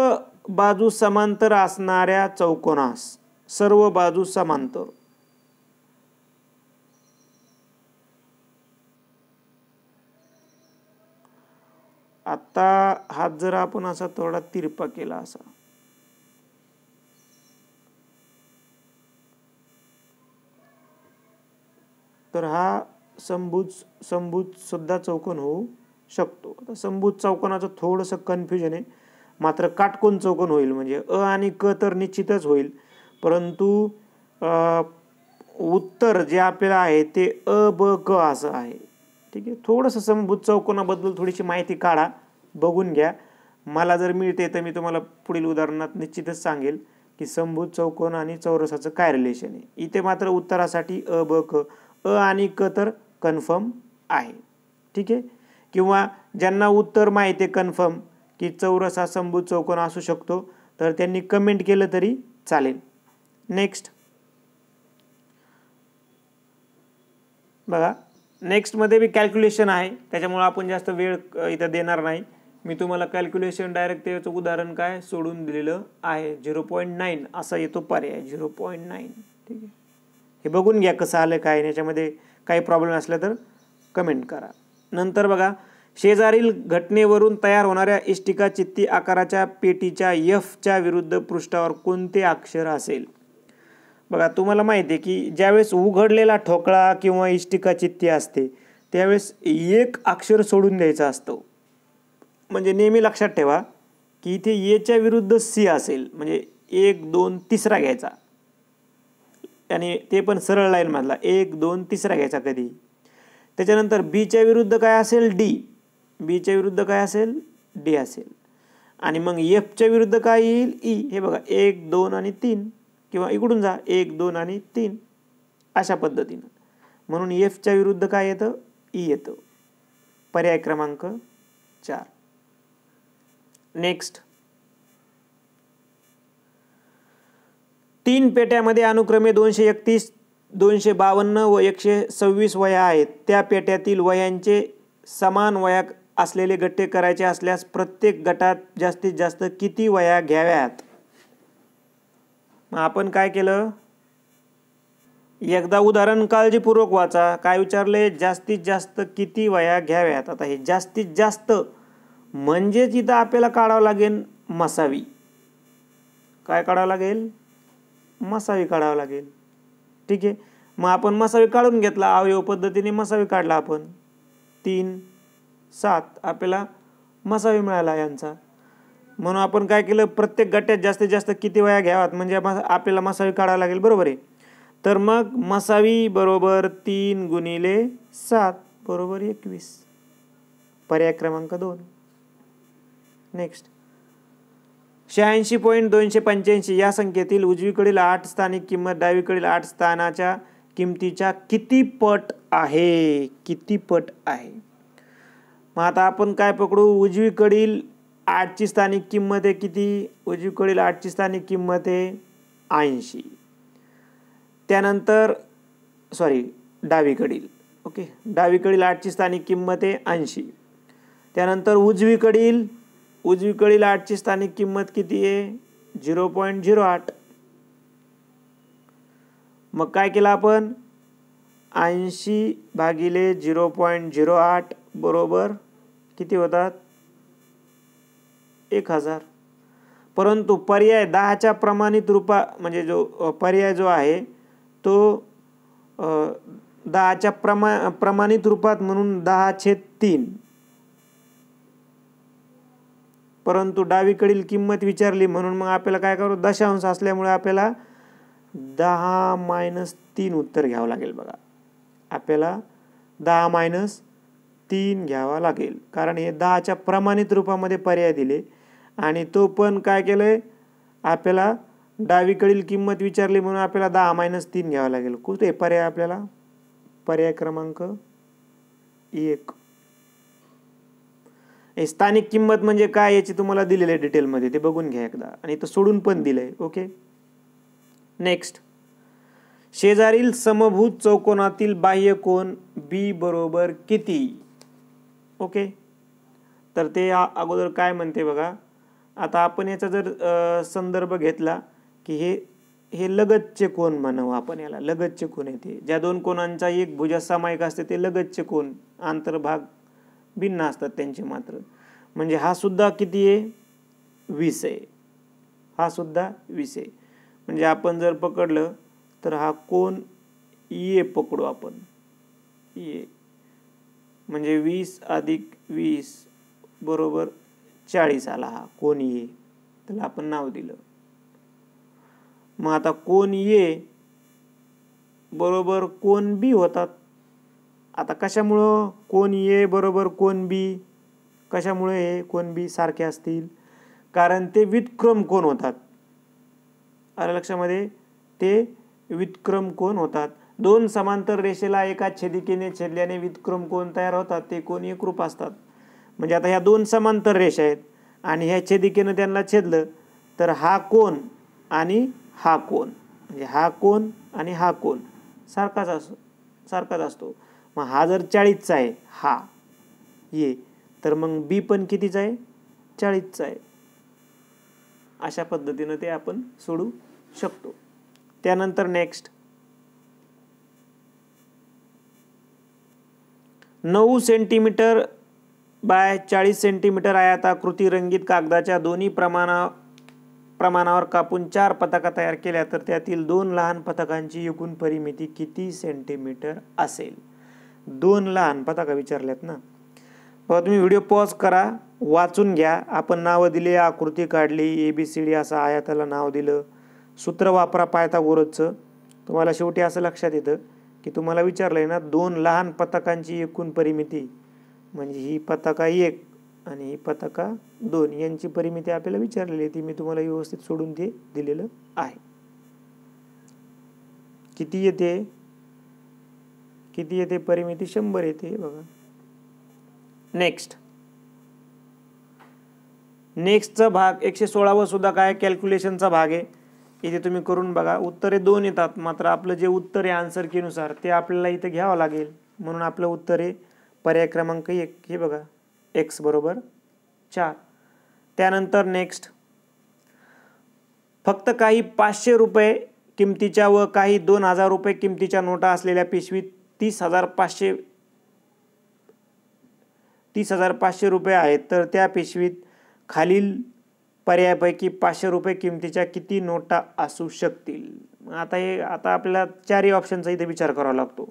बाजू समांतर असणाऱ्या चौकोनास सर्व बाजू समांतर आता हात जर आपण असा थोडा तिरपा केला असा तर हा संभूज संभूज सुद्धा चौकोन होऊ शकतो आता संभूज चौकोनाचं थोडंसं कन्फ्युजन आहे मात्र काटकोन चौकोन होईल म्हणजे अ आणि क तर निश्चितच होईल परंतु उत्तर जे आपल्याला आहे ते अ ब क असं आहे ठीक आहे थोडंसं समभूत चौकोनाबद्दल थोडीशी माहिती काढा बघून घ्या मला जर मिळते तर मी तुम्हाला पुढील उदाहरणात निश्चितच सांगेल की समभूत चौकोन आणि चौरसाचं काय रिलेशन आहे इथे मात्र उत्तरासाठी अ ब क अ आणि क तर कन्फर्म आहे ठीक आहे किंवा ज्यांना उत्तर माहिती आहे कन्फर्म की चौरस हा समभूत चौकोन असू शकतो तर त्यांनी कमेंट केलं तरी चालेल नेक्स्ट बघा नेक्स्टमध्ये बी कॅल्क्युलेशन आहे त्याच्यामुळं आपण जास्त वेळ इथं देणार नाही मी तुम्हाला कॅल्क्युलेशन डायरेक्ट त्याचं उदाहरण काय सोडून दिलेलं आहे झिरो पॉईंट नाईन असा येतो पर्याय झिरो पॉईंट नाईन ठीक आहे हे बघून घ्या कसं आलं काय याच्यामध्ये काही प्रॉब्लेम असला तर कमेंट करा नंतर बघा शेजारील घटनेवरून तयार होणाऱ्या इष्टिका चित्ती आकाराच्या पेटीच्या यफच्या विरुद्ध पृष्ठावर कोणते अक्षर असेल बघा तुम्हाला माहिती आहे की ज्यावेळेस उघडलेला ठोकळा किंवा इष्टिका चित्ती असते त्यावेळेस एक अक्षर सोडून द्यायचं असतो म्हणजे नेहमी लक्षात ठेवा की इथे येच्या विरुद्ध सी असेल म्हणजे एक दोन तिसरा घ्यायचा आणि ते पण सरळ लाईनमधला एक दोन तिसरा घ्यायचा कधी त्याच्यानंतर बीच्या विरुद्ध काय असेल डी बीच्या विरुद्ध काय असेल डी असेल आणि मग एफच्या विरुद्ध काय येईल ई हे बघा एक दोन आणि तीन किंवा इकडून जा एक दोन आणि तीन अशा पद्धतीनं म्हणून एफच्या विरुद्ध काय येतं ई e येतं पर्याय क्रमांक चार नेक्स्ट तीन पेट्यामध्ये अनुक्रमे दोनशे एकतीस दोनशे बावन्न व एकशे सव्वीस वया आहेत त्या पेट्यातील वयांचे समान वया असलेले गट्टे करायचे असल्यास प्रत्येक गटात जास्तीत जास्त किती वया घ्याव्यात मग आपण काय केलं एकदा उदाहरण काळजीपूर्वक वाचा काय विचारले जास्तीत जास्त किती वया घ्याव्यात आता हे जास्तीत जास्त म्हणजेच इथं आपल्याला काढावं लागेल मसावी काय काढावं लागेल मसावी काढावं लागेल ठीक आहे मग आपण मसावी काढून घेतला अवयव पद्धतीने मसावी काढला आपण तीन सात आपल्याला मसावी मिळाला यांचा म्हणून आपण काय केलं प्रत्येक गट्यात जास्तीत जास्त किती वया घ्याव्यात म्हणजे आपल्याला मसावी काढावं लागेल बरोबर आहे तर मग मसावी बरोबर तीन गुणिले सात बरोबर एकवीस पर्याय क्रमांक दोन नेक्स्ट शहाऐंशी पॉईंट दोनशे पंच्याऐंशी या संख्येतील उजवीकडील आठ स्थानिक किंमत डावीकडील आठ स्थानाच्या किमतीच्या किती पट आहे किती पट आहे मग आता आपण काय पकडू उजवीकडील आठची स्थानिक किंमत आहे किती उजवीकडील आठची स्थानिक किंमत आहे ऐंशी त्यानंतर सॉरी डावीकडील ओके डावीकडील आठची स्थानिक किंमत आहे ऐंशी त्यानंतर उजवीकडील उजवीकडील आठची स्थानिक किंमत किती आहे झिरो पॉईंट झिरो आठ मग काय केलं आपण ऐंशी भागिले झिरो पॉईंट झिरो आठ बरोबर किती होतात एक हजार परंतु पर्याय दहाच्या प्रमाणित रूपा म्हणजे जो पर्याय जो आहे तो दहाच्या प्रमा प्रमाणित रूपात म्हणून दहा छेद तीन परंतु डावीकडील किंमत विचारली म्हणून मग आपल्याला काय करू दशांश असल्यामुळे आपल्याला दहा मायनस तीन उत्तर घ्यावं लागेल बघा आपल्याला दहा मायनस तीन घ्यावा लागेल कारण हे दहाच्या प्रमाणित रूपामध्ये पर्याय दिले आणि तो पण काय केलं आहे आपल्याला डावीकडील किंमत विचारली म्हणून आपल्याला दहा मायनस तीन घ्यावं लागेल कुठे पर्याय आपल्याला पर्याय क्रमांक एक स्थानिक किंमत म्हणजे काय याची तुम्हाला दिलेली आहे डिटेलमध्ये ते बघून घ्या एकदा आणि तो सोडून पण दिलं आहे ओके नेक्स्ट शेजारील समभूत चौकोनातील बाह्य कोण बी बरोबर किती ओके तर ते अगोदर काय म्हणते बघा आता आपण याचा जर संदर्भ घेतला की हे हे लगतचे कोण म्हणावं आपण याला लगतचे कोण येते ज्या दोन कोणांचा एक भुजा सामायिक असते ते लगतचे कोण आंतरभाग भिन्न असतात त्यांचे मात्र म्हणजे हा सुद्धा किती आहे वीस आहे हा सुद्धा वीस आहे म्हणजे आपण जर पकडलं तर हा कोण ये पकडू आपण ये म्हणजे वीस अधिक वीस बरोबर चाळीस आला हा कोण ये त्याला आपण नाव दिलं मग आता कोण ये बरोबर कोण बी होतात आता कशामुळं कोण ये बरोबर कोण बी कशामुळे हे कोण बी सारखे असतील कारण ते विक्रम कोण होतात अरे लक्षामध्ये ते विक्रम कोण होतात दोन समांतर रेषेला एका छेदिकेने छेदल्याने विक्रम कोण तयार होतात ते कोण एकरूप असतात म्हणजे आता ह्या दोन समांतर रेषा आहेत आणि ह्या छेदिकेनं त्यांना छेदलं तर हा कोण आणि हा कोण म्हणजे हा कोण आणि हा कोण सारखाच असतो सारखाच असतो मग हा जर चाळीसचा आहे हा ये तर मग बी पण कितीचा आहे चाळीसचा आहे अशा पद्धतीनं ते आपण सोडू शकतो त्यानंतर नेक्स्ट नऊ सेंटीमीटर बाय चाळीस सेंटीमीटर आकृती रंगीत कागदाच्या दोन्ही प्रमाणा प्रमाणावर कापून चार पथका तयार केल्या तर त्यातील दोन लहान पथकांची एकूण परिमिती किती सेंटीमीटर असेल दोन लहान पथका विचारल्यात ना बघा तुम्ही व्हिडिओ पॉज करा वाचून घ्या आपण नावं दिले आकृती काढली ए बी सी डी असं आयाताला नाव दिलं सूत्र वापरा पायता गोरजचं तुम्हाला शेवटी असं लक्षात येतं की तुम्हाला विचारलं आहे ना दोन लहान पथकांची एकूण परिमिती म्हणजे ही पताका एक आणि ही पताका दोन यांची परिमिती आपल्याला विचारलेली आहे ती मी तुम्हाला व्यवस्थित सोडून ते दिलेलं आहे किती येते किती येते परिमिती शंभर येते बघा नेक्स्ट नेक्स्टचा भाग एकशे सोळावा सुद्धा काय कॅल्क्युलेशनचा भाग आहे इथे तुम्ही करून बघा उत्तरे दोन येतात मात्र आपलं जे उत्तर आहे आन्सर केनुसार ते आपल्याला इथे घ्यावं लागेल म्हणून आपलं उत्तर आहे पर्याय क्रमांक एक हे बघा एक्स बरोबर चार त्यानंतर नेक्स्ट फक्त काही पाचशे रुपये किमतीच्या व काही दोन हजार रुपये किमतीच्या नोटा असलेल्या पिशवीत तीस हजार पाचशे तीस हजार पाचशे रुपये आहेत तर त्या पिशवीत खालील पर्यायापैकी पाचशे रुपये किमतीच्या किती नोटा असू शकतील आता हे आता आपल्याला चारही ऑप्शनचा इथे विचार करावा लागतो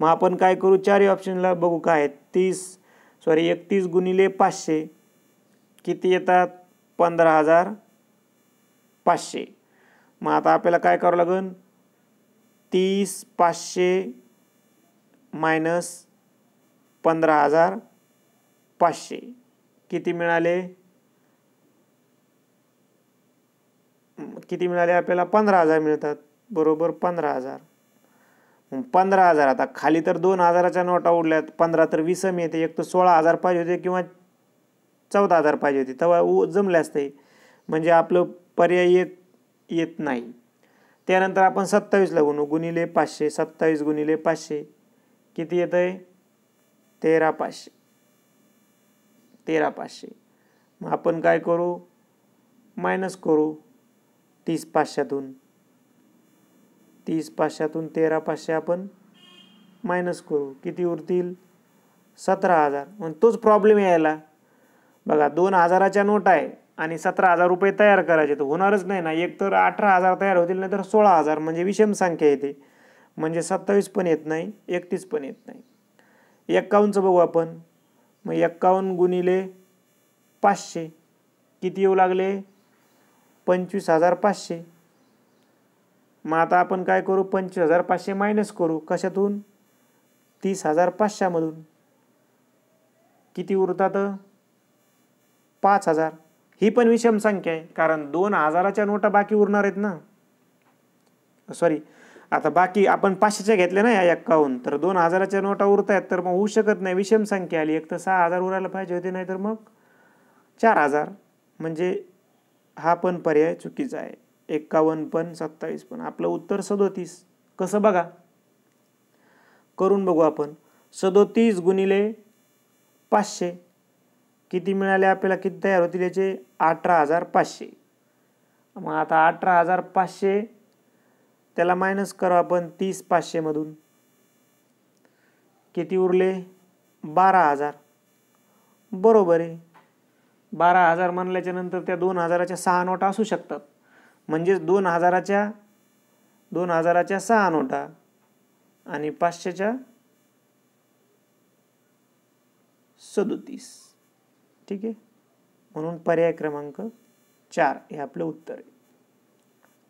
मग आपण काय करू चारही ऑप्शनला बघू काय आहेत तीस सॉरी एकतीस गुणिले पाचशे किती येतात पंधरा हजार पाचशे मग आता आपल्याला काय करावं लागेल तीस पाचशे मायनस पंधरा हजार पाचशे किती मिळाले किती मिळाले आपल्याला पंधरा हजार मिळतात बरोबर पंधरा हजार पंधरा हजार आता खाली तर दोन हजाराच्या नोटा उडल्यात पंधरा तर वीस मी येते एक तर सोळा हजार पाहिजे होते किंवा चौदा हजार पाहिजे होते तेव्हा उ जमले असते म्हणजे आपलं पर्याय येत येत नाही त्यानंतर आपण सत्तावीस गुणू गुणिले पाचशे सत्तावीस गुणिले पाचशे किती येतं आहे तेरा पाचशे तेरा पाचशे मग आपण काय करू मायनस करू तीस पाचशातून तीस पाचशातून तेरा पाचशे आपण मायनस करू किती उरतील सतरा हजार मग तोच प्रॉब्लेम यायला बघा दोन हजाराच्या नोट आहे आणि सतरा हजार रुपये तयार करायचे तर होणारच नाही ना एक तर अठरा हजार तयार होतील नाही तर सोळा हजार म्हणजे विषम संख्या येते म्हणजे सत्तावीस पण येत नाही एकतीस पण येत नाही एक्कावन्नचं बघू आपण मग एक्कावन्न गुणिले पाचशे किती येऊ लागले पंचवीस हजार पाचशे मग आता आपण काय करू पंचवीस हजार पाचशे मायनस करू कशातून तीस हजार पाचशेमधून किती उरतात पाच हजार ही पण विषम संख्या आहे कारण दोन हजाराच्या नोटा बाकी उरणार आहेत ना सॉरी आता बाकी आपण पाचशेच्या घेतल्या ना या एक्कावून तर दोन हजाराच्या नोटा उरत आहेत तर मग होऊ शकत नाही विषम संख्या आली एक तर सहा हजार उरायला पाहिजे होते नाही तर मग चार हजार म्हणजे हा पण पर्याय चुकीचा आहे एक्कावन्न पण सत्तावीस पण आपलं उत्तर सदोतीस कसं बघा करून बघू आपण सदोतीस गुणिले पाचशे किती मिळाले आपल्याला किती तयार होतील याचे अठरा हजार पाचशे मग आता अठरा हजार पाचशे त्याला मायनस करू आपण तीस पाचशेमधून किती उरले बारा हजार बरोबर आहे बारा हजार म्हणल्याच्यानंतर त्या दोन हजाराच्या सहा नोटा असू शकतात म्हणजेच दोन हजाराच्या दोन हजाराच्या सहा नोटा आणि पाचशेच्या सदोतीस ठीक आहे म्हणून पर्याय क्रमांक चार हे आपलं उत्तर आहे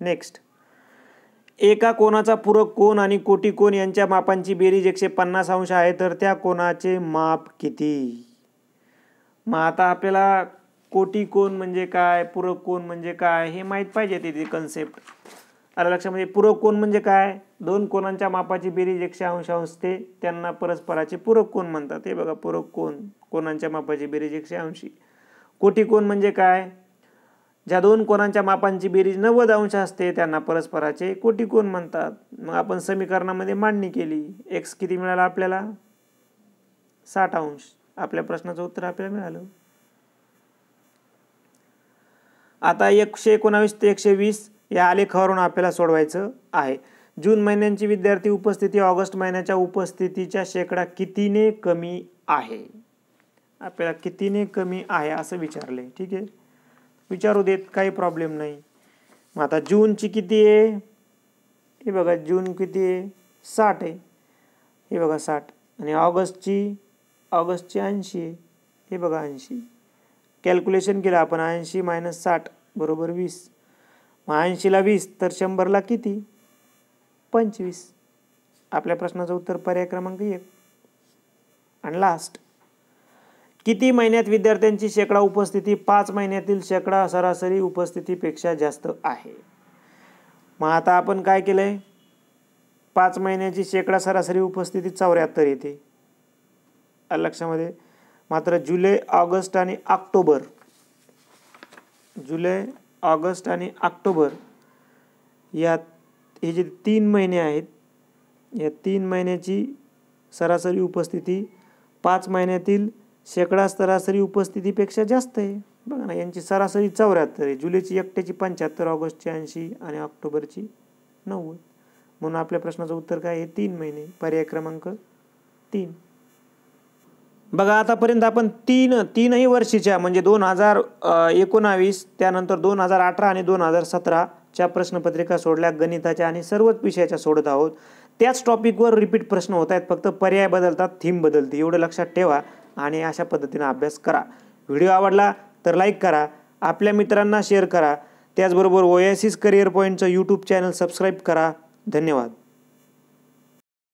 नेक्स्ट एका कोणाचा पूरक कोण आणि कोटी कोण यांच्या मापांची बेरीज एकशे पन्नास अंश आहे तर त्या कोणाचे माप किती मग आता आपल्याला कोटी कोण म्हणजे काय पूरक कोण म्हणजे काय हे माहीत पाहिजे तिथे कन्सेप्ट लक्ष म्हणजे पूरक कोण म्हणजे काय दोन कोणांच्या मापाची बेरीज एकशे अंश असते त्यांना परस्पराचे पूरक कोण म्हणतात हे बघा पूरक कोण कोणांच्या मापाची बेरीज एकशे अंशी कोटी कोण म्हणजे काय ज्या दोन कोणांच्या मापांची बेरीज नव्वद अंश असते त्यांना परस्पराचे कोटी कोण म्हणतात मग आपण समीकरणामध्ये मांडणी केली एक्स किती मिळाला आपल्याला साठ अंश आपल्या प्रश्नाचं उत्तर आपल्याला मिळालं आता एकशे एकोणावीस ते एकशे वीस या आलेखावरून आपल्याला सोडवायचं आहे जून महिन्यांची विद्यार्थी उपस्थिती ऑगस्ट महिन्याच्या उपस्थितीच्या शेकडा कितीने कमी आहे आपल्याला कितीने कमी आहे असं विचारले ठीक आहे विचारू देत काही प्रॉब्लेम नाही मग आता जूनची किती आहे हे बघा जून किती आहे साठ आहे हे बघा साठ आणि ऑगस्टची ऑगस्टची ऐंशी आहे हे बघा ऐंशी कॅल्क्युलेशन केलं आपण ऐंशी मायनस साठ बरोबर वीस मग ऐंशीला वीस तर शंभरला किती पंचवीस आपल्या प्रश्नाचं उत्तर पर्याय क्रमांक एक आणि लास्ट किती महिन्यात विद्यार्थ्यांची शेकडा उपस्थिती पाच महिन्यातील शेकडा सरासरी उपस्थितीपेक्षा जास्त आहे मग आता आपण काय केलं आहे पाच महिन्याची शेकडा सरासरी उपस्थिती चौऱ्याहत्तर येते लक्षामध्ये मात्र जुलै ऑगस्ट आणि ऑक्टोबर जुलै ऑगस्ट आणि ऑक्टोबर या हे जे तीन महिने आहेत या तीन महिन्याची सरासरी उपस्थिती पाच महिन्यातील शेकडा सरासरी उपस्थितीपेक्षा जास्त आहे बघा ना यांची सरासरी चौऱ्याहत्तर आहे जुलैची एकट्याची पंच्याहत्तर ऑगस्टची ऐंशी आणि ऑक्टोबरची नव्वद म्हणून आपल्या प्रश्नाचं उत्तर काय आहे तीन महिने पर्याय क्रमांक तीन बघा आतापर्यंत आपण तीन तीनही वर्षीच्या म्हणजे दोन हजार एकोणावीस त्यानंतर दोन हजार अठरा आणि दोन हजार सतराच्या प्रश्नपत्रिका सोडल्या गणिताच्या आणि सर्वच विषयाच्या सोडत आहोत त्याच टॉपिकवर रिपीट प्रश्न होत आहेत फक्त पर्याय बदलतात थीम बदलते एवढं लक्षात ठेवा आणि अशा पद्धतीनं अभ्यास करा व्हिडिओ आवडला तर लाईक करा आपल्या मित्रांना शेअर करा त्याचबरोबर ओएसिस करिअर पॉईंटचं यूट्यूब चॅनल सबस्क्राईब करा धन्यवाद